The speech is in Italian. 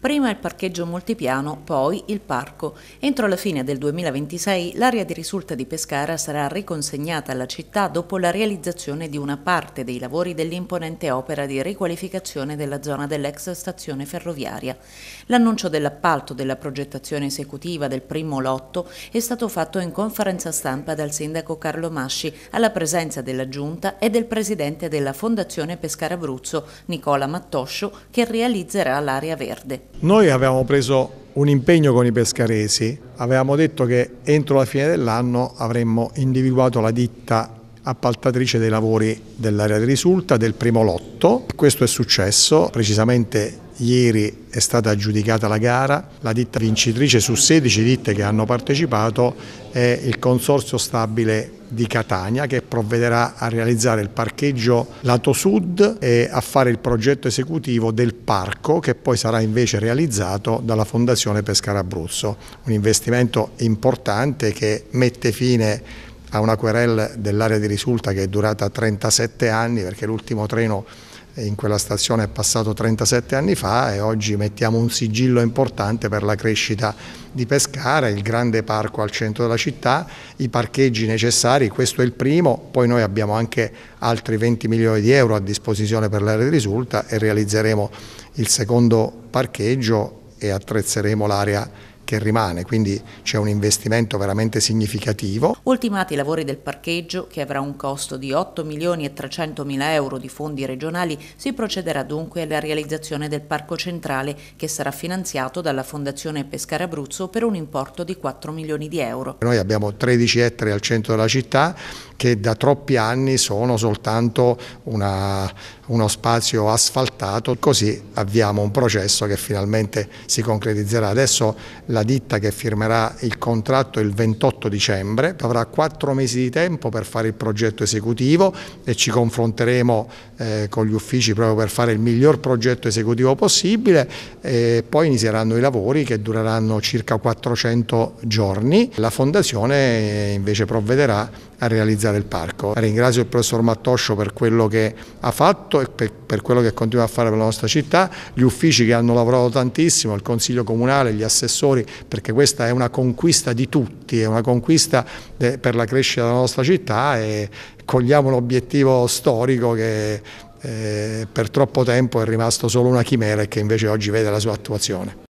prima il parcheggio multipiano, poi il parco. Entro la fine del 2026 l'area di risulta di Pescara sarà riconsegnata alla città dopo la realizzazione di una parte dei lavori dell'imponente opera di riqualificazione della zona dell'ex stazione ferroviaria. L'annuncio dell'appalto della progettazione esecutiva del primo lotto è stato fatto in conferenza stampa dal sindaco Carlo Masci alla presenza della giunta e del presidente della Fondazione Pescara Abruzzo Nicola Mattoscio che realizzerà l'area verde. Noi avevamo preso un impegno con i pescaresi, avevamo detto che entro la fine dell'anno avremmo individuato la ditta appaltatrice dei lavori dell'area di risulta del primo lotto. Questo è successo precisamente Ieri è stata aggiudicata la gara, la ditta vincitrice su 16 ditte che hanno partecipato è il Consorzio Stabile di Catania che provvederà a realizzare il parcheggio lato sud e a fare il progetto esecutivo del parco che poi sarà invece realizzato dalla Fondazione Pescara Abruzzo. Un investimento importante che mette fine a una querela dell'area di risulta che è durata 37 anni perché l'ultimo treno in quella stazione è passato 37 anni fa e oggi mettiamo un sigillo importante per la crescita di Pescara, il grande parco al centro della città, i parcheggi necessari, questo è il primo, poi noi abbiamo anche altri 20 milioni di euro a disposizione per l'area di risulta e realizzeremo il secondo parcheggio e attrezzeremo l'area di che rimane, quindi c'è un investimento veramente significativo. Ultimati i lavori del parcheggio, che avrà un costo di 8 milioni e 300 mila euro di fondi regionali, si procederà dunque alla realizzazione del parco centrale, che sarà finanziato dalla Fondazione Pescara Abruzzo per un importo di 4 milioni di euro. Noi abbiamo 13 ettari al centro della città che da troppi anni sono soltanto una, uno spazio asfaltato trattato, così avviamo un processo che finalmente si concretizzerà. Adesso la ditta che firmerà il contratto il 28 dicembre avrà quattro mesi di tempo per fare il progetto esecutivo e ci confronteremo eh, con gli uffici proprio per fare il miglior progetto esecutivo possibile e poi inizieranno i lavori che dureranno circa 400 giorni. La fondazione eh, invece provvederà a realizzare il parco. Ringrazio il professor Mattoscio per quello che ha fatto e per quello che continua a fare fare per la nostra città, gli uffici che hanno lavorato tantissimo, il Consiglio Comunale, gli assessori, perché questa è una conquista di tutti, è una conquista per la crescita della nostra città e cogliamo l'obiettivo storico che eh, per troppo tempo è rimasto solo una chimera e che invece oggi vede la sua attuazione.